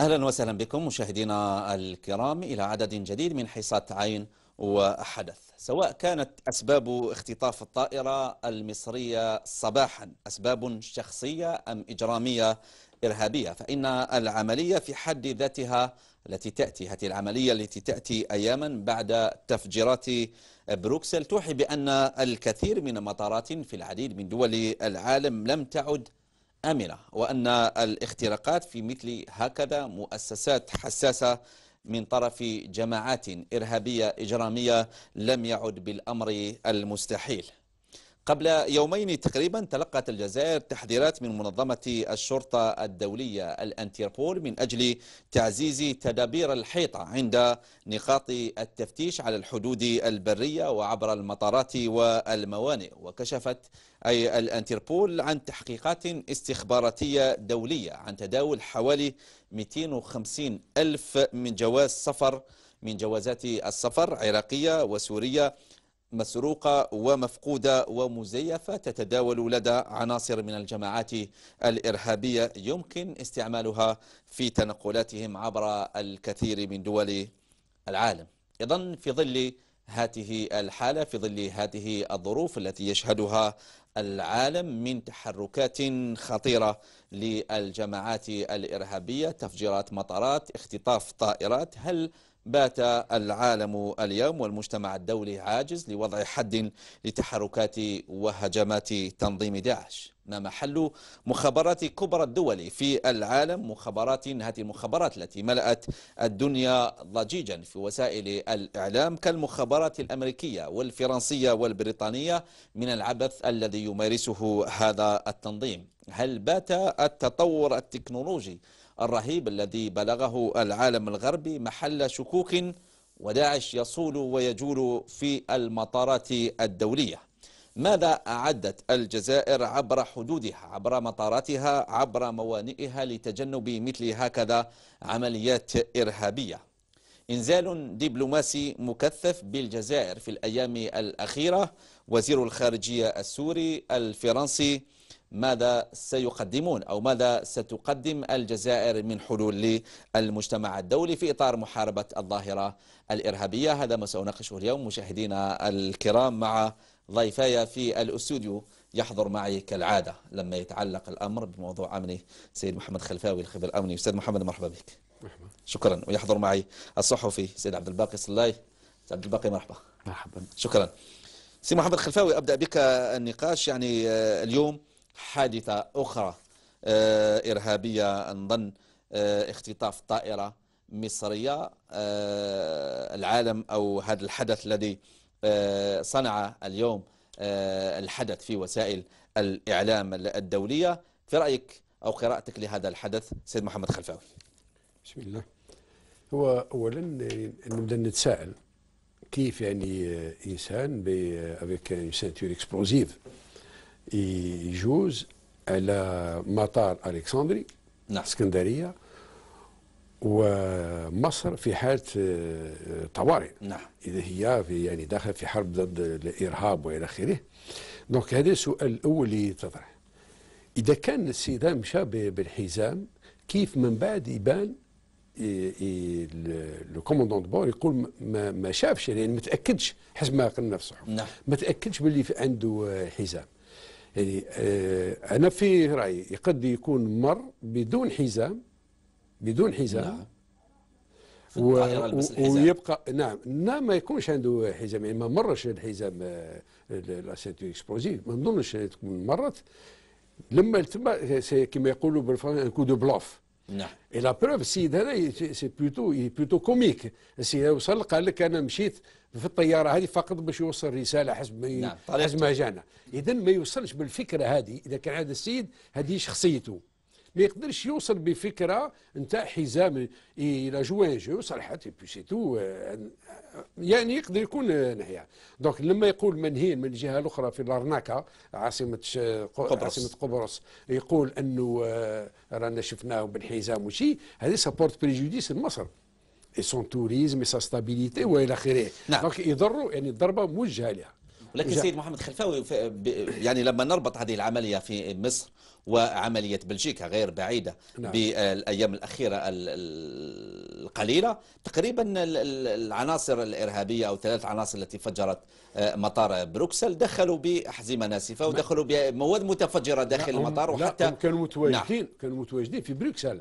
أهلا وسهلا بكم مشاهدينا الكرام إلى عدد جديد من حصات عين وحدث سواء كانت أسباب اختطاف الطائرة المصرية صباحا أسباب شخصية أم إجرامية إرهابية فإن العملية في حد ذاتها التي تأتي هذه العملية التي تأتي أياما بعد تفجيرات بروكسل توحي بأن الكثير من المطارات في العديد من دول العالم لم تعد آمنة وأن الاختراقات في مثل هكذا مؤسسات حساسة من طرف جماعات إرهابية إجرامية لم يعد بالأمر المستحيل قبل يومين تقريبا تلقت الجزائر تحذيرات من منظمة الشرطة الدولية الأنتربول من أجل تعزيز تدابير الحيطة عند نقاط التفتيش على الحدود البرية وعبر المطارات والموانئ وكشفت أي الأنتربول عن تحقيقات استخباراتية دولية عن تداول حوالي 250 ألف من جواز سفر من جوازات السفر عراقية وسورية مسروقة ومفقودة ومزيفة تتداول لدى عناصر من الجماعات الإرهابية يمكن استعمالها في تنقلاتهم عبر الكثير من دول العالم أيضا في ظل هذه الحالة في ظل هذه الظروف التي يشهدها العالم من تحركات خطيرة للجماعات الإرهابية تفجيرات مطارات اختطاف طائرات هل بات العالم اليوم والمجتمع الدولي عاجز لوضع حد لتحركات وهجمات تنظيم داعش ما محل مخابرات كبرى الدول في العالم مخابرات هذه المخابرات التي ملأت الدنيا ضجيجا في وسائل الإعلام كالمخابرات الأمريكية والفرنسية والبريطانية من العبث الذي يمارسه هذا التنظيم هل بات التطور التكنولوجي الرهيب الذي بلغه العالم الغربي محل شكوك وداعش يصول ويجول في المطارات الدولية ماذا أعدت الجزائر عبر حدودها عبر مطاراتها عبر موانئها لتجنب مثل هكذا عمليات إرهابية إنزال دبلوماسي مكثف بالجزائر في الأيام الأخيرة وزير الخارجية السوري الفرنسي ماذا سيقدمون أو ماذا ستقدم الجزائر من حلول للمجتمع الدولي في إطار محاربة الظاهرة الإرهابية هذا ما سأناقشه اليوم مشاهدينا الكرام مع ضيفاي في الاستوديو يحضر معي كالعادة لما يتعلق الأمر بموضوع أمني سيد محمد خلفاوي الخبير الأمني أستاذ محمد مرحبا بك مرحبا. شكرا ويحضر معي الصحفي سيد عبد الباقي صلاي سيد عبد الباقي مرحبا مرحبا شكرا سيد محمد خلفاوي أبدأ بك النقاش يعني آه، اليوم حادثة أخرى آه، إرهابية نظن آه، اختطاف طائرة مصرية آه، العالم أو هذا الحدث الذي صنع اليوم الحدث في وسائل الإعلام الدولية في رأيك أو قراءتك لهذا الحدث سيد محمد خلفاوي بسم الله هو أولا نبدأ نتساءل كيف يعني إنسان بأفيك اون سانتور اكسبلوزيف يجوز على مطار الكسندري نعم. اسكندريه ومصر في حاله طوارئ نعم اذا هي في يعني داخله في حرب ضد الارهاب والى اخره دونك هذا السؤال الاول اللي تطرح اذا كان السيد مشى بالحزام كيف من بعد يبان لو كوموندون بور يقول ما, ما شافش يعني ما تاكدش حسب ما قلنا في الصحف نعم. ما تاكدش باللي عنده آه، حزام يعني آه، أنا في رأيي قد يكون مر بدون حزام بدون حزام نعم. و... ويبقى نعم نعم ما يكونش عنده حزام يعني ما مرش الحزام آه، الاسيتو اكسبلوزيف ما نظنش تكون مرت لما تما كما يقولوا بالفرنسي دو بلوف نعم اي لا بروف السيد هذا سي بلوتو بلوتو كوميك السيد وصل قال il انا مشيت في الطياره هذه فقط باش يوصل رساله حسب ما نعم، حسب ما جانا اذا ما يوصلش بالفكره هذه اذا كان هذا السيد هذه شخصيته ما يقدرش يوصل بفكره نتاع حزام الى جوان جو صلحت بي سي تو يعني يقدر يكون نهيا دونك لما يقول منهين من الجهه الاخرى في الارناكه عاصمه قبرص عاصمه قبرص يقول انه آه، رانا شفناه بالحزام وشي هذه سابورت بريجوديس لمصر سون توريزم سا ستابيليتي والى اخره نعم. دونك يضروا يعني الضربه موجهه لها ولكن سيد محمد خلفاوي يعني لما نربط هذه العمليه في مصر وعملية بلجيكا غير بعيدة نعم. بالأيام الأخيرة القليلة تقريبا العناصر الإرهابية أو ثلاث عناصر التي فجرت آه، مطار بروكسل دخلوا بأحزمة ناسفة نعم. ودخلوا بمواد متفجرة داخل لا المطار وحتى لا كانوا نعم. متواجدين نعم. كانوا متواجدين في بروكسل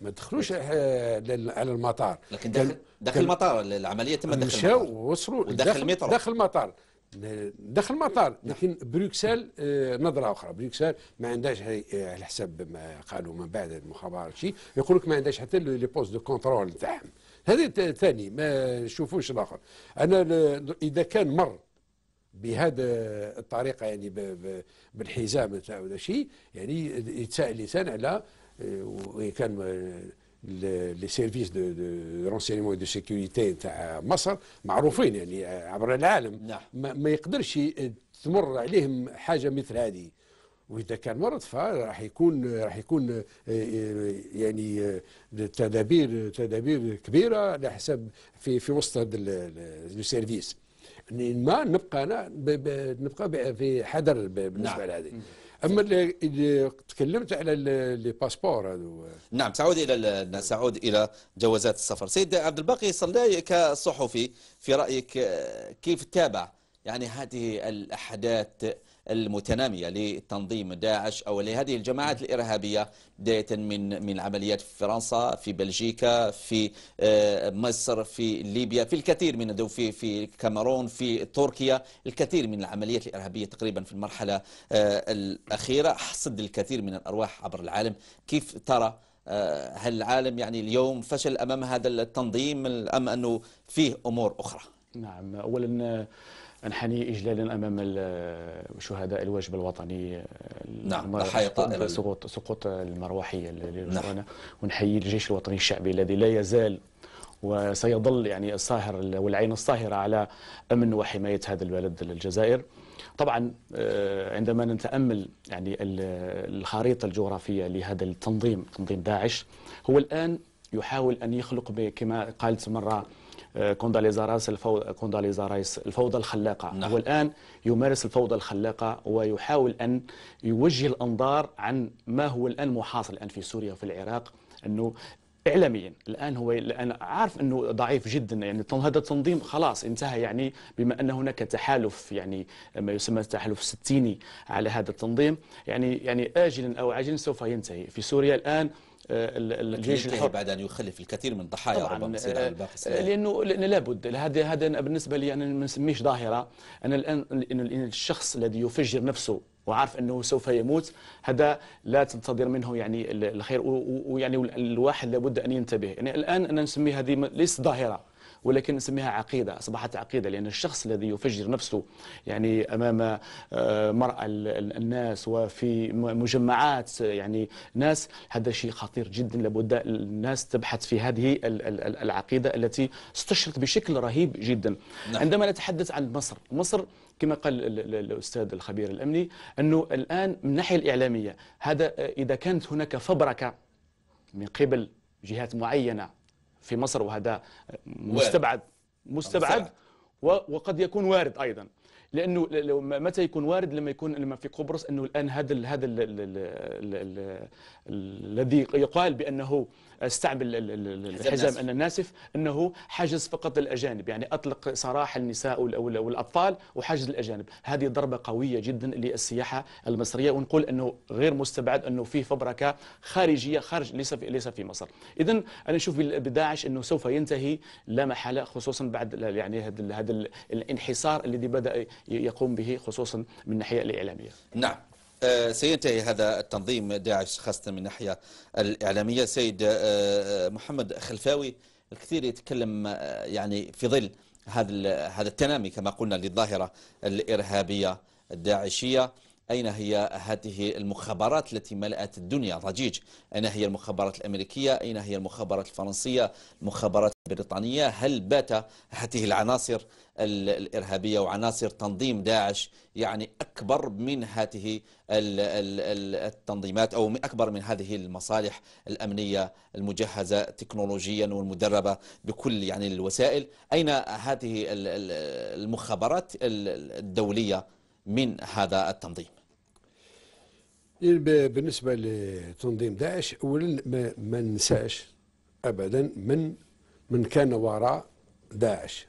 ما دخلوش آه، على المطار لكن داخل, داخل المطار العمليه تم داخل المطار وصلوا داخل المطار داخل المطار داخل المطار نعم. لكن بروكسل آه، نظره اخرى بروكسل ما عندهاش آه، على حسب ما قالوا من بعد المخابرات شيء يقول لك ما عندهاش حتى لي بوست دو كونترول تاعهم هذا ثاني ما نشوفوش الاخر انا اذا كان مر بهذا الطريقه يعني بالحزام تاع ولا شيء يعني يتساءل الانسان على آه، وكان لي سيرفيس دو رونسينمون دو سيكوريتي تاع مصر معروفين يعني عبر العالم نعم. ما, ما يقدرش تمر عليهم حاجه مثل هذه واذا كان مرض فراح يكون راح يكون آه، آه، يعني آه، تدابير تدابير كبيره على حسب في في وسط هذا السيرفيس يعني ما نبقى انا نبقى في حذر بالنسبه نعم. لهذه اما اللي تكلمت على لي باسبور هذو نعم سعود الى سعود الى جوازات السفر سيد عبد الباقي صلاي كصحفي في رايك آه، كيف تابع يعني هذه الاحداث المتنامية لتنظيم داعش أو لهذه الجماعات الإرهابية بداية من من عمليات في فرنسا في بلجيكا في آه، مصر في ليبيا في الكثير من في في الكاميرون في تركيا الكثير من العمليات الإرهابية تقريبا في المرحلة آه، الأخيرة حصد الكثير من الأرواح عبر العالم كيف ترى آه، هل العالم يعني اليوم فشل أمام هذا التنظيم أم أنه فيه أمور أخرى؟ نعم أولا انحني اجلالا امام شهداء الواجب الوطني نعم سقوط سقوط المروحيه نعم. ونحيي الجيش الوطني الشعبي الذي لا يزال وسيظل يعني الصاهر والعين الصاهره على امن وحمايه هذا البلد الجزائر طبعا آه، عندما نتامل يعني الخريطه الجغرافيه لهذا التنظيم تنظيم داعش هو الان يحاول ان يخلق كما قالت مره آه، كونداليزا رايس الفوضى كونداليزا رايس الفوضى الخلاقه نعم. هو الان يمارس الفوضى الخلاقه ويحاول ان يوجه الانظار عن ما هو الان محاصر الان في سوريا وفي العراق انه اعلاميا الان هو الان عارف انه ضعيف جدا يعني هذا التنظيم خلاص انتهى يعني بما ان هناك تحالف يعني ما يسمى التحالف الستيني على هذا التنظيم يعني يعني اجلا او عاجلا سوف ينتهي في سوريا الان آه، الجيش الحر بعد ان يخلف الكثير من الضحايا ربما تصير على الباقي لانه لابد هذا هذا بالنسبه لي انا ما نسميش ظاهره انا الان انه الشخص الذي يفجر نفسه وعارف انه سوف يموت هذا لا تنتظر منه يعني الخير ويعني الواحد لابد ان ينتبه يعني الان انا نسمي هذه ليست ظاهره ولكن نسميها عقيدة أصبحت عقيدة لأن الشخص الذي يفجر نفسه يعني أمام آه، مرأة الناس وفي مجمعات يعني ناس هذا شيء خطير جدا لابد الناس تبحث في هذه العقيدة التي استشرت بشكل رهيب جدا نعم. عندما نتحدث عن مصر مصر كما قال الأستاذ الخبير الأمني أنه الآن من الناحية الإعلامية هذا آه، إذا كانت هناك فبركة من قبل جهات معينة في مصر وهذا مستبعد مستبعد وقد يكون وارد ايضا لانه لو متى يكون وارد لما يكون لما في قبرص انه الان هذا هذا الذي يقال بانه استعمل الحزام أنا ناسف أنه حجز فقط الأجانب يعني أطلق سراح النساء والأطفال وحجز الأجانب هذه ضربة قوية جدا للسياحة المصرية ونقول أنه غير مستبعد أنه في فبركة خارجية خارج ليس في, ليس في مصر إذا أنا نشوف بداعش أنه سوف ينتهي لا محالة خصوصا بعد يعني هذا الانحسار الذي بدأ يقوم به خصوصا من الناحية الإعلامية نعم آه، سينتهي هذا التنظيم داعش خاصة من ناحية الإعلامية سيد آه، آه، محمد خلفاوي الكثير يتكلم يعني في ظل هذا هذا التنامي كما قلنا للظاهرة الإرهابية الداعشية أين هي هذه المخابرات التي ملأت الدنيا ضجيج أين هي المخابرات الأمريكية أين هي المخابرات الفرنسية المخابرات البريطانية هل بات هذه العناصر الإرهابية وعناصر تنظيم داعش يعني أكبر من هذه التنظيمات أو أكبر من هذه المصالح الأمنية المجهزة تكنولوجيا والمدربة بكل يعني الوسائل أين هذه المخابرات الدولية من هذا التنظيم إيه، بالنسبة لتنظيم داعش أولا ما, ما ننساش أبدا من من كان وراء داعش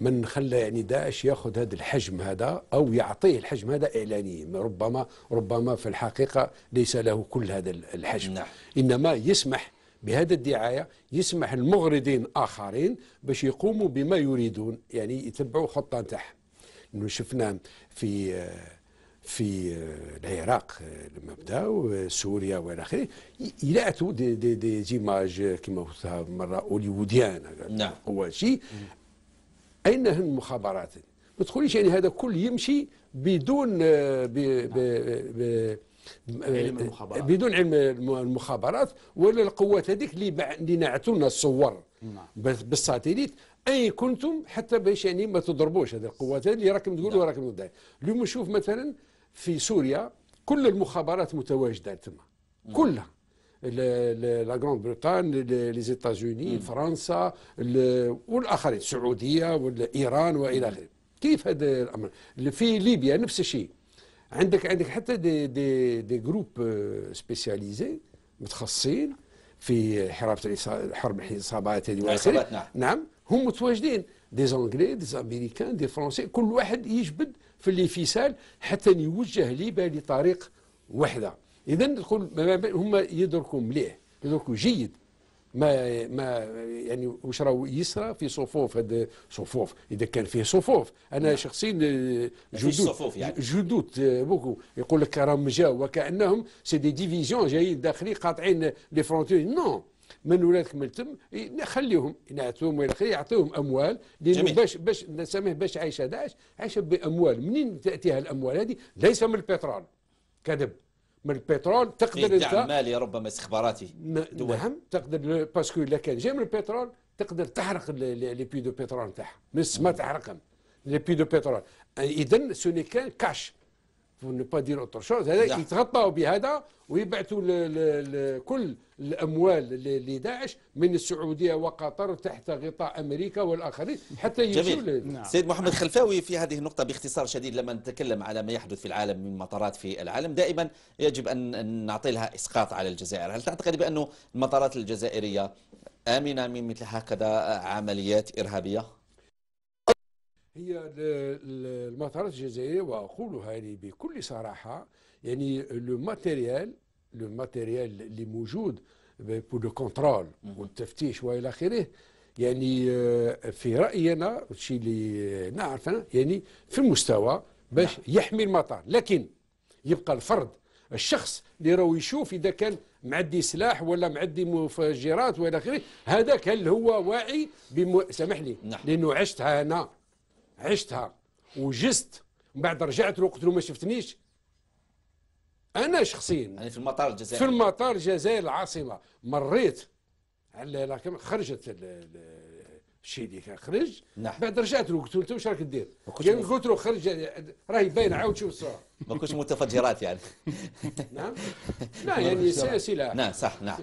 من خلى يعني داعش ياخذ هذا الحجم هذا او يعطيه الحجم هذا اعلانيا ربما ربما في الحقيقه ليس له كل هذا الحجم نعم. انما يسمح بهذا الدعايه يسمح المغردين اخرين باش يقوموا بما يريدون يعني يتبعوا خطه نتاعهم شفنا في آه، في آه، العراق آه، لما بداوا آه، سوريا والى اخره يلاتوا دي دي دي زيماج كما قلتها مره هوليووديان نعم شيء اين هن المخابرات ما تقوليش يعني هذا كل يمشي بدون نعم. ب ب ب علم المخابرات. بدون علم المخابرات ولا القوات هذيك اللي اللي نعتوا لنا الصور نعم. بالساتيليت اين كنتم حتى باش يعني ما تضربوش هذه القوات اللي راكم تقولوا نعم. راكم اليوم نشوف مثلا في سوريا كل المخابرات متواجده تما كلها لا غران بريطان لي زيتازوني فرنسا والاخرين السعوديه وايران والى اخره كيف هذا الامر في ليبيا نفس الشيء عندك عندك حتى دي دي دي جروب سبيسياليزي متخصصين في حرب الحرب العصابات هذه نعم نعم هم متواجدين دي زونجلي دي امريكان دي فرونسي كل واحد يجبد في اللي سال حتى يوجه ليبيا طريق وحده اذا هما يدركوا مليح يدركوا جيد ما ما يعني واش راهو يسرى في صفوف هاد صفوف اذا كان فيه صفوف انا نعم. شخصيا جدود يعني. جدود بوكو يقول لك راهم جاوا وكانهم سي دي ديفيزيون جايين داخلين قاطعين لي فرونتير نو من ولادك من تم خليهم نعطوهم وين يعطيهم اموال لانه باش باش نسميه باش عايشه داعش عايشه باموال منين تاتيها الاموال هذه ليس من البترول كذب من البترول تقدر انت مالي ربما استخباراتي نعم تقدر باسكو الا كان جاي من البترول تقدر تحرق لي بي دو بترول نتاعها من السما تحرقهم لي بي دو بترول اذا سوني كان كاش ne pas dire autre chose هذا يتغطوا بهذا ويبعثوا كل الاموال لداعش من السعوديه وقطر تحت غطاء امريكا والاخرين حتى يجوا نعم. سيد محمد خلفاوي في هذه النقطه باختصار شديد لما نتكلم على ما يحدث في العالم من مطارات في العالم دائما يجب ان نعطي لها اسقاط على الجزائر هل تعتقد بانه المطارات الجزائريه امنه من مثل هكذا عمليات ارهابيه هي المطارات الجزائرية وأقولها يعني بكل صراحة يعني لو ماتيريال لو ماتيريال اللي موجود بور لو كونترول والتفتيش والى اخره يعني آه، في رايي انا الشيء اللي نعرف انا يعني في المستوى باش نعم. يحمي المطار لكن يبقى الفرد الشخص اللي راهو يشوف اذا كان معدي سلاح ولا معدي مفجرات والى اخره هذاك هل هو واعي بم... سامحني نعم. لانه عشتها انا عشتها وجست من بعد رجعت له قلت له ما شفتنيش انا شخصيا يعني في المطار الجزائري في المطار الجزائري العاصمه مريت على خرجت الشيء اللي كان خرج نعم. بعد رجعت له قلت له انت واش راك دير؟ يعني قلت له خرج راهي باينه عاود شوف الصوره ما كنتش متفجرات يعني نعم لا يعني سلاح نعم صح نعم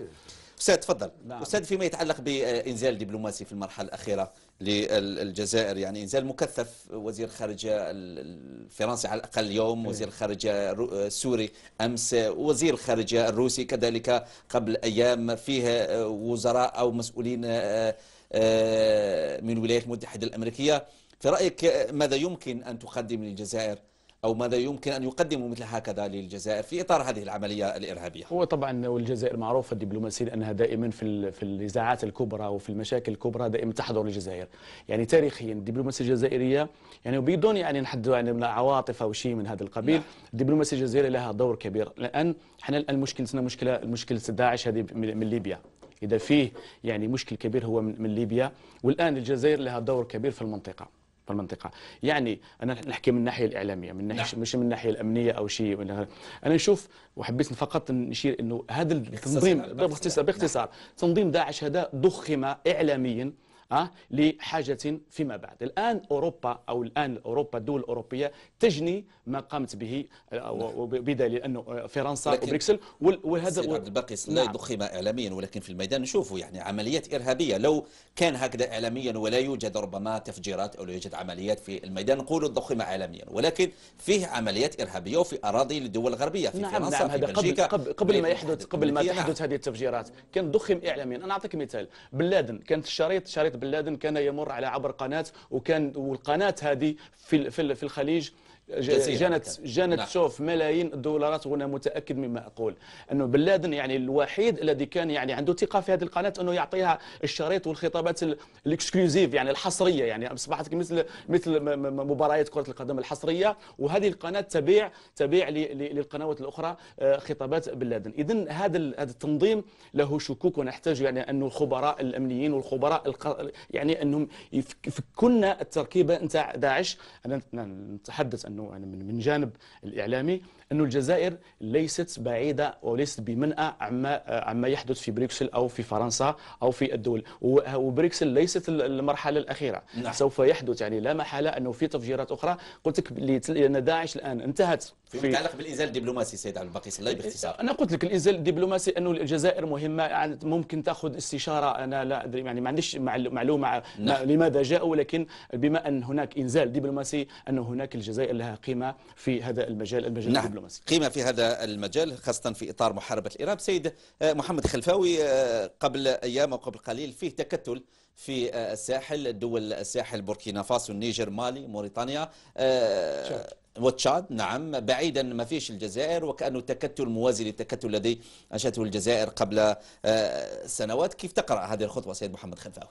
استاذ تفضل نعم. استاذ فيما يتعلق بانزال دبلوماسي في المرحله الاخيره للجزائر يعني انزال مكثف وزير الخارجيه الفرنسي على الاقل اليوم إيه. وزير الخارجيه السوري امس وزير الخارجيه الروسي كذلك قبل ايام فيه وزراء او مسؤولين آه، آه، من الولايات المتحده الامريكيه في رايك ماذا يمكن ان تقدم للجزائر أو ماذا يمكن أن يقدموا مثل هكذا للجزائر في إطار هذه العملية الإرهابية هو طبعا والجزائر معروفة الدبلوماسية لأنها دائما في, في النزاعات الكبرى وفي المشاكل الكبرى دائما تحضر الجزائر يعني تاريخيا الدبلوماسية الجزائرية يعني بدون يعني نحدث يعني من عواطف أو شيء من هذا القبيل نعم. الدبلوماسية الجزائرية لها دور كبير الآن احنا الآن مشكلتنا مشكلة مشكلة داعش هذه من ليبيا إذا فيه يعني مشكل كبير هو من ليبيا والآن الجزائر لها دور كبير في المنطقة في المنطقه يعني انا نحكي من الناحيه الاعلاميه من ناحيه نعم. مش من الناحيه الامنيه او شيء ولا انا نشوف وحبيت فقط نشير انه هذا التنظيم باختصار باختصار نعم. تنظيم داعش هذا ضخم اعلاميا آه، لحاجة فيما بعد الآن أوروبا أو الآن أوروبا الدول الأوروبية تجني ما قامت به آه، نعم. بدليل أنه آه، فرنسا وبريكسل وهذا عبد الباقي لا نعم. ضخم إعلاميا ولكن في الميدان نشوفه يعني عمليات إرهابية لو كان هكذا إعلاميا ولا يوجد ربما تفجيرات أو لا يوجد عمليات في الميدان نقول ضخم إعلاميا ولكن فيه عمليات إرهابية وفي أراضي الدول الغربية في نعم فرنسا نعم في هذا قبل, قبل, قبل ما يحدث قبل ما تحدث هذه التفجيرات كان ضخم إعلاميا أنا أعطيك مثال بن لادن كانت الشريط شريط بن لادن كان يمر على عبر قناه وكان والقناه هذه في في الخليج جانت جانت شوف ملايين الدولارات وانا متاكد مما اقول انه بن لادن يعني الوحيد الذي كان يعني عنده ثقه في هذه القناه انه يعطيها الشريط والخطابات الاكسكلوزيف يعني الحصريه يعني اصبحت مثل مثل مباريات كره القدم الحصريه وهذه القناه تبيع تبيع للقنوات الاخرى آه، خطابات بن لادن اذا هذا هذا التنظيم له شكوك ونحتاج يعني انه الخبراء الامنيين والخبراء يعني انهم يفكونا التركيبه نتاع داعش انا نتحدث انه انه يعني من جانب الاعلامي انه الجزائر ليست بعيدة وليست بمنأى عما عما يحدث في بريكسل أو في فرنسا أو في الدول وبريكسل ليست المرحلة الأخيرة نعم. سوف يحدث يعني لا محالة أنه في تفجيرات أخرى قلت لك ان داعش الآن انتهت فيما يتعلق بالانزال الدبلوماسي سيد عبد الباقي الله باختصار انا قلت لك الانزال الدبلوماسي انه الجزائر مهمه يعني ممكن تاخذ استشاره انا لا ادري يعني ما عنديش معلومه نعم. لماذا جاء ولكن بما ان هناك انزال دبلوماسي انه هناك الجزائر لها قيمه في هذا المجال المجال نعم. الدبلوماسي الدبلوماسي قيمة في هذا المجال خاصة في إطار محاربة الإرهاب سيد آه، محمد خلفاوي آه، قبل أيام أو قبل قليل فيه تكتل في آه، الساحل دول الساحل بوركينا فاسو النيجر مالي موريتانيا وتشاد نعم بعيدا ما فيش الجزائر وكأنه تكتل موازي للتكتل الذي أنشأته الجزائر قبل سنوات كيف تقرأ هذه الخطوة سيد محمد خلفاوي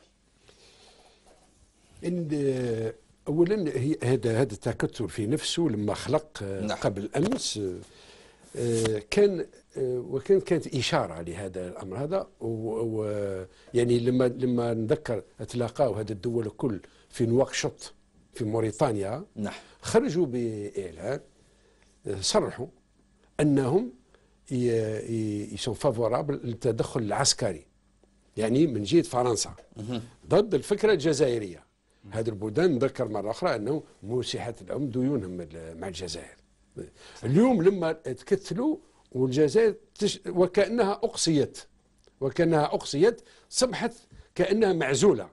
إن اولا هذا هذا التكتل في نفسه لما خلق آه، نعم. قبل امس آه، آه، كان وكان كانت اشاره لهذا الامر هذا ويعني لما لما نذكر تلاقاو هذه الدول الكل في نواكشوط في موريتانيا نعم. خرجوا باعلان صرحوا انهم يسون فافورابل للتدخل العسكري يعني من جهه فرنسا ضد الفكره الجزائريه هذه البلدان نذكر مرة أخرى أنه مسحت لهم ديونهم مع الجزائر اليوم لما تكتلوا والجزائر تش... وكأنها أقصيت وكأنها أقصيت صبحت كأنها معزولة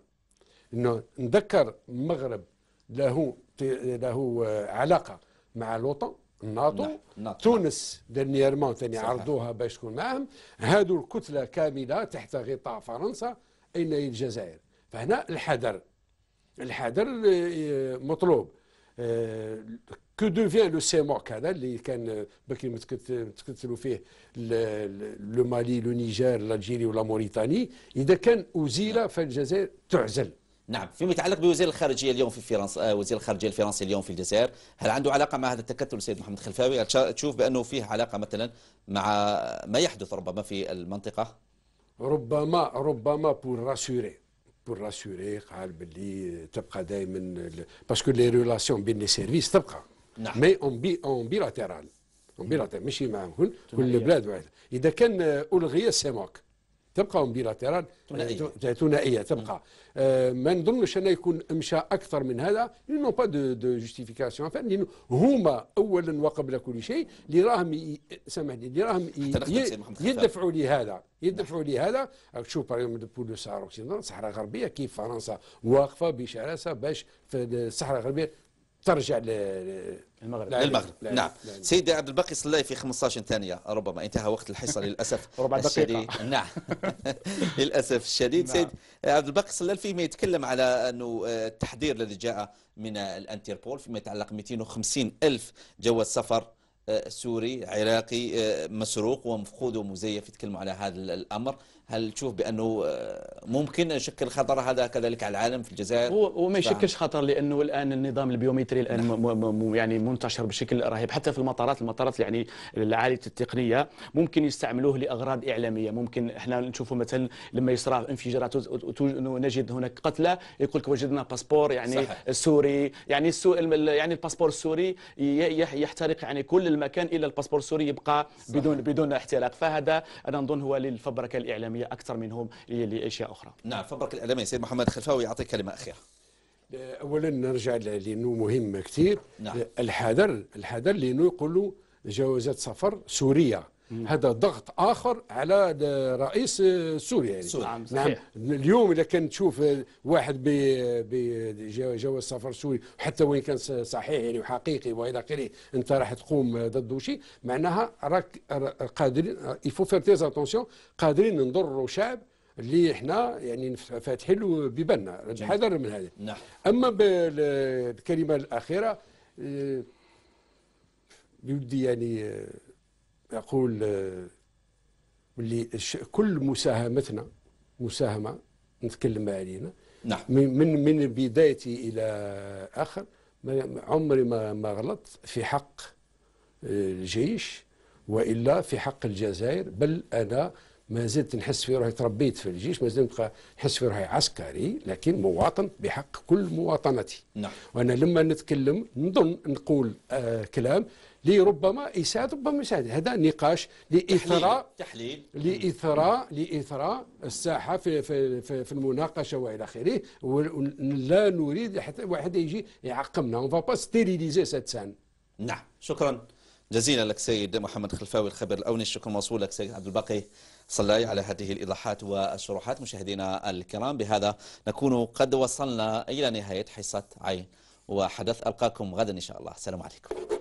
أنه نذكر المغرب له له علاقة مع الوطن الناطو نعم، تونس دنييرمون ثاني عرضوها باش تكون معاهم هذو الكتله كامله تحت غطاء فرنسا اين هي الجزائر فهنا الحذر الحذر مطلوب كو دوفيان لو سيموك هذا اللي كان بكري متكتلوا فيه لو مالي لو نيجير لالجيري ولا موريتاني اذا كان ازيل فالجزائر تعزل نعم فيما يتعلق بوزير الخارجيه اليوم في فرنسا آه، وزير الخارجيه الفرنسي اليوم في الجزائر هل عنده علاقه مع هذا التكتل السيد محمد خلفاوي تشوف بانه فيه علاقه مثلا مع ما يحدث ربما في المنطقه ربما ربما بور راسوري بور راسوري قال باللي تبقى دائما باسكو لي ريلاسيون بين لي سيرفيس تبقى نعم مي اون بي اون بيلاتيرال اون بيلاتيرال ماشي معاهم كل كل البلاد واحده اذا كان الغي سي موك تبقى بيلاتيرال آه، ثنائيه تبقى آه ما نظنش انه يكون مشى اكثر من هذا لانه با دو دو جوستيفيكاسيون لانه هما اولا وقبل كل شيء اللي راهم ي... سامحني اللي راهم ي... يدفعوا لهذا يدفعوا نعم. لهذا شوف باريوم بولو الصحراء الصحراء الغربيه كيف فرنسا واقفه بشراسه باش في الصحراء الغربيه ترجع للمغرب للمغرب لا نعم لا سيدي عبد الباقي في 15 ثانيه ربما انتهى وقت الحصه للاسف ربع دقيقه نعم للاسف الشديد نعم. سيد عبد الباقي الصلايفي فيما يتكلم على انه آه، التحذير الذي جاء من الانتربول فيما يتعلق 250 الف جواز سفر آه، سوري عراقي آه، مسروق ومفقود ومزيف يتكلموا على هذا الامر هل تشوف بانه آه، ممكن يشكل خطر هذا كذلك على العالم في الجزائر؟ هو, ما يشكلش خطر لانه الان النظام البيومتري الان نعم. يعني منتشر بشكل رهيب حتى في المطارات المطارات يعني عاليه التقنيه ممكن يستعملوه لاغراض اعلاميه ممكن احنا نشوفوا مثلا لما يصرى انفجارات نجد هناك قتلى يقول لك وجدنا باسبور يعني صحيح. سوري يعني السو يعني الباسبور السوري يحترق يعني كل المكان الا الباسبور السوري يبقى صحيح. بدون بدون احتراق فهذا انا نظن هو للفبركه الاعلاميه الإعلامية اكثر منهم لاشياء اخرى. نعم فبرك الاعلامي سيد محمد خلفاوي يعطي كلمه اخيره. اولا نرجع لانه مهم كثير نعم. الحذر الحذر لانه يقولوا جوازات سفر سوريه هذا ضغط اخر على رئيس سوريا يعني. سوريا نعم, صحيح. اليوم اذا كان تشوف واحد بجواز سفر سوري حتى وين كان صحيح يعني وحقيقي والى اخره انت راح تقوم ضده شيء معناها راك قادرين يفو فير تيز اتونسيون قادرين نضروا شعب اللي احنا يعني فاتحين له ببالنا حذر من هذا نعم. اما بالكلمه الاخيره آه، بيودي يعني آه، يقول آه، اللي كل مساهمتنا مساهمه نتكلم علينا نعم من من بدايتي الى اخر ما عمري ما ما غلطت في حق آه، الجيش والا في حق الجزائر بل انا ما زلت نحس في روحي تربيت في الجيش ما زلت نبقى نحس في روحي عسكري لكن مواطن بحق كل مواطنتي نعم. وانا لما نتكلم نظن نقول آه كلام لربما إساءة ربما إساءة هذا نقاش لإثراء تحليل لإثراء لإثراء الساحة في, في, في, في المناقشة وإلى آخره لا نريد حتى واحد يجي يعقمنا اون فابا با ستيريليزي سات سان نعم شكرا جزيلا لك سيد محمد خلفاوي الخبير الأوني الشكر موصول لك سيد عبد الباقي صلاي على هذه الإيضاحات والشروحات مشاهدينا الكرام بهذا نكون قد وصلنا إلى نهاية حصة عين وحدث ألقاكم غدا إن شاء الله السلام عليكم